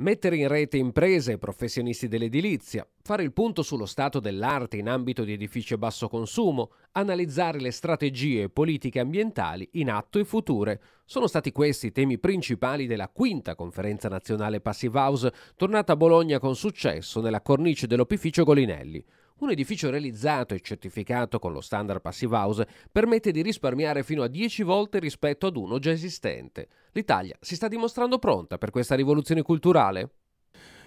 Mettere in rete imprese e professionisti dell'edilizia, fare il punto sullo stato dell'arte in ambito di edifici a basso consumo, analizzare le strategie e politiche ambientali in atto e future. Sono stati questi i temi principali della quinta conferenza nazionale Passive House, tornata a Bologna con successo nella cornice dell'opificio Golinelli. Un edificio realizzato e certificato con lo standard Passive House permette di risparmiare fino a 10 volte rispetto ad uno già esistente. L'Italia si sta dimostrando pronta per questa rivoluzione culturale?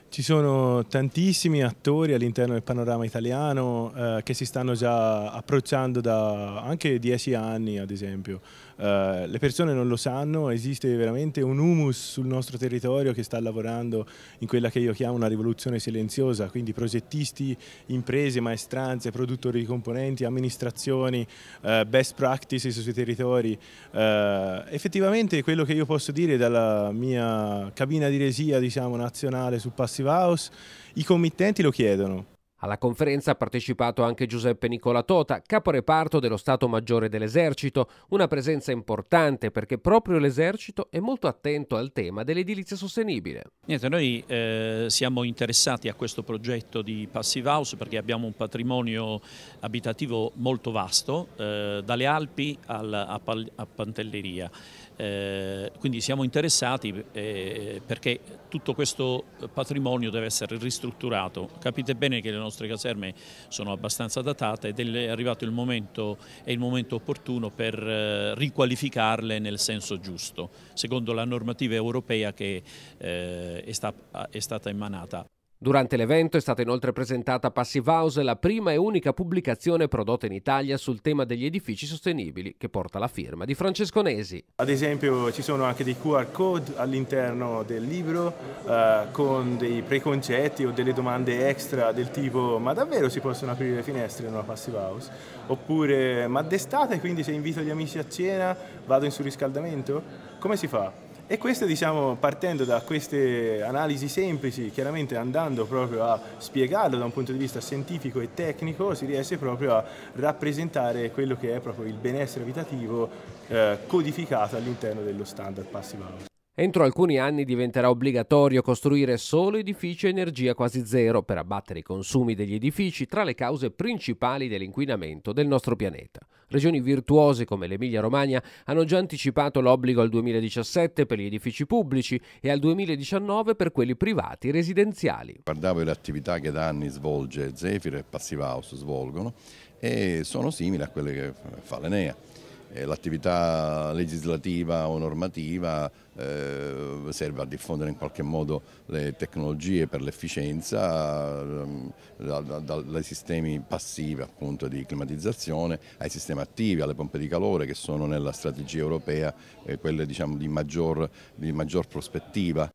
Ci sono tantissimi attori all'interno del panorama italiano eh, che si stanno già approcciando da anche 10 anni ad esempio eh, le persone non lo sanno, esiste veramente un humus sul nostro territorio che sta lavorando in quella che io chiamo una rivoluzione silenziosa, quindi progettisti, imprese, maestranze, produttori di componenti, amministrazioni, uh, best practices sui territori. Uh, effettivamente quello che io posso dire dalla mia cabina di resia diciamo, nazionale su Passive House, i committenti lo chiedono alla conferenza ha partecipato anche Giuseppe Nicola Tota, caporeparto dello Stato Maggiore dell'Esercito, una presenza importante perché proprio l'Esercito è molto attento al tema dell'edilizia sostenibile. Niente, noi eh, siamo interessati a questo progetto di Passive House perché abbiamo un patrimonio abitativo molto vasto, eh, dalle Alpi al, a, Pal, a, Pantelleria. Eh, quindi siamo interessati eh, perché tutto questo patrimonio deve essere ristrutturato. Capite bene che le nostre nostre caserme sono abbastanza datate ed è arrivato il momento, è il momento opportuno per eh, riqualificarle nel senso giusto, secondo la normativa europea che eh, è, stata emanata. Durante l'evento è stata inoltre presentata Passive House, la prima e unica pubblicazione prodotta in Italia sul tema degli edifici sostenibili, che porta la firma di Francesco Nesi. Ad esempio ci sono anche dei QR code all'interno del libro eh, con dei preconcetti o delle domande extra del tipo ma davvero si possono aprire le finestre in una Passive House? Oppure ma d'estate quindi se invito gli amici a cena vado in surriscaldamento? Come si fa? E questo diciamo partendo da queste analisi semplici, chiaramente andando proprio a spiegarlo da un punto di vista scientifico e tecnico, si riesce proprio a rappresentare quello che è proprio il benessere abitativo eh, codificato all'interno dello standard passive house. Entro alcuni anni diventerà obbligatorio costruire solo edifici a energia quasi zero per abbattere i consumi degli edifici tra le cause principali dell'inquinamento del nostro pianeta. Regioni virtuose come l'Emilia-Romagna hanno già anticipato l'obbligo al 2017 per gli edifici pubblici e al 2019 per quelli privati residenziali. Guardavo le attività che da anni svolge Zefir e Passive House svolgono e sono simili a quelle che fa l'Enea. Eh, l'attività legislativa o normativa eh, serve a diffondere in qualche modo le tecnologie per l'efficienza ehm, dai sistemi passivi appunto di climatizzazione ai sistemi attivi, alle pompe di calore che sono nella strategia europea eh, quelle diciamo, di, maggior, di maggior prospettiva.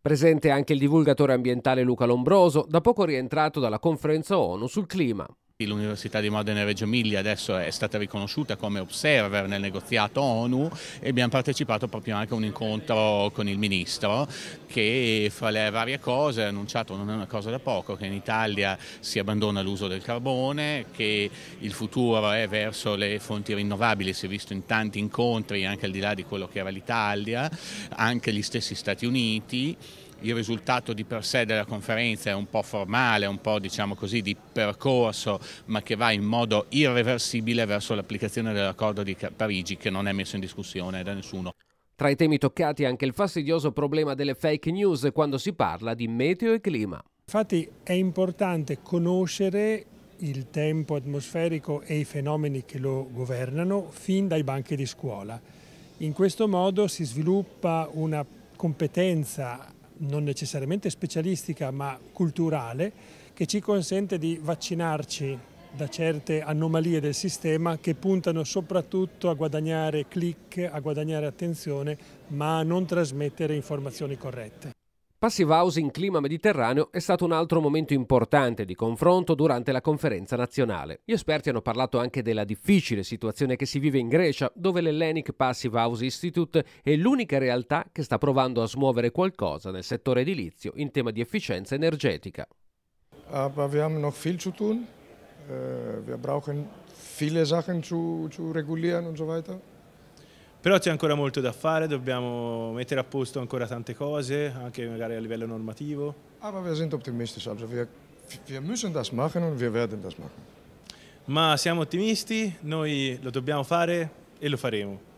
Presente anche il divulgatore ambientale Luca Lombroso, da poco rientrato dalla conferenza ONU sul clima. L'Università di Modena e Reggio Emilia adesso è stata riconosciuta come observer nel negoziato ONU e abbiamo partecipato proprio anche a un incontro con il Ministro che fra le varie cose ha annunciato, non è una cosa da poco, che in Italia si abbandona l'uso del carbone, che il futuro è verso le fonti rinnovabili, si è visto in tanti incontri anche al di là di quello che era l'Italia, anche gli stessi Stati Uniti il risultato di per sé della conferenza è un po' formale, un po' diciamo così, di percorso, ma che va in modo irreversibile verso l'applicazione dell'accordo di Parigi che non è messo in discussione da nessuno. Tra i temi toccati anche il fastidioso problema delle fake news quando si parla di meteo e clima. Infatti è importante conoscere il tempo atmosferico e i fenomeni che lo governano fin dai banchi di scuola. In questo modo si sviluppa una competenza non necessariamente specialistica ma culturale che ci consente di vaccinarci da certe anomalie del sistema che puntano soprattutto a guadagnare click, a guadagnare attenzione ma a non trasmettere informazioni corrette. Passive House in clima mediterraneo è stato un altro momento importante di confronto durante la conferenza nazionale. Gli esperti hanno parlato anche della difficile situazione che si vive in Grecia, dove l'Hellenic Passive House Institute è l'unica realtà che sta provando a smuovere qualcosa nel settore edilizio in tema di efficienza energetica. Aber wir haben noch viel zu tun. Uh, wir brauchen viele Sachen zu, zu regulieren und però c'è ancora molto da fare, dobbiamo mettere a posto ancora tante cose, anche magari a livello normativo. Aber wir sind optimistisch, wir müssen das machen und wir werden das machen. Ma siamo ottimisti, noi lo dobbiamo fare e lo faremo.